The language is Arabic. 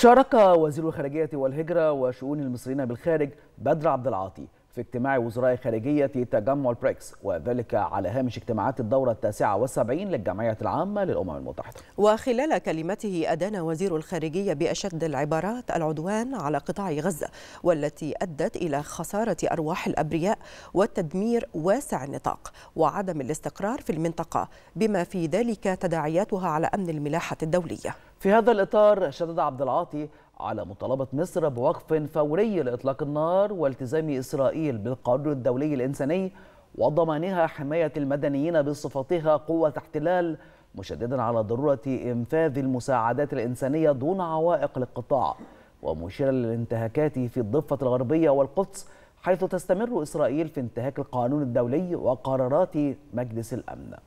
شارك وزير الخارجية والهجرة وشؤون المصريين بالخارج بدر عبد العاطي في اجتماع وزراء خارجية تجمع البريكس وذلك على هامش اجتماعات الدورة التاسعة والسبعين للجمعية العامة للأمم المتحدة وخلال كلمته أدان وزير الخارجية بأشد العبارات العدوان على قطاع غزة والتي أدت إلى خسارة أرواح الأبرياء والتدمير واسع النطاق وعدم الاستقرار في المنطقة بما في ذلك تداعياتها على أمن الملاحة الدولية في هذا الإطار شدد عبد العاطي على مطالبة مصر بوقف فوري لإطلاق النار والتزام إسرائيل بالقانون الدولي الإنساني وضمانها حماية المدنيين بصفتها قوة احتلال مشددا على ضرورة إنفاذ المساعدات الإنسانية دون عوائق للقطاع ومشيرا للانتهاكات في الضفة الغربية والقدس حيث تستمر إسرائيل في انتهاك القانون الدولي وقرارات مجلس الأمن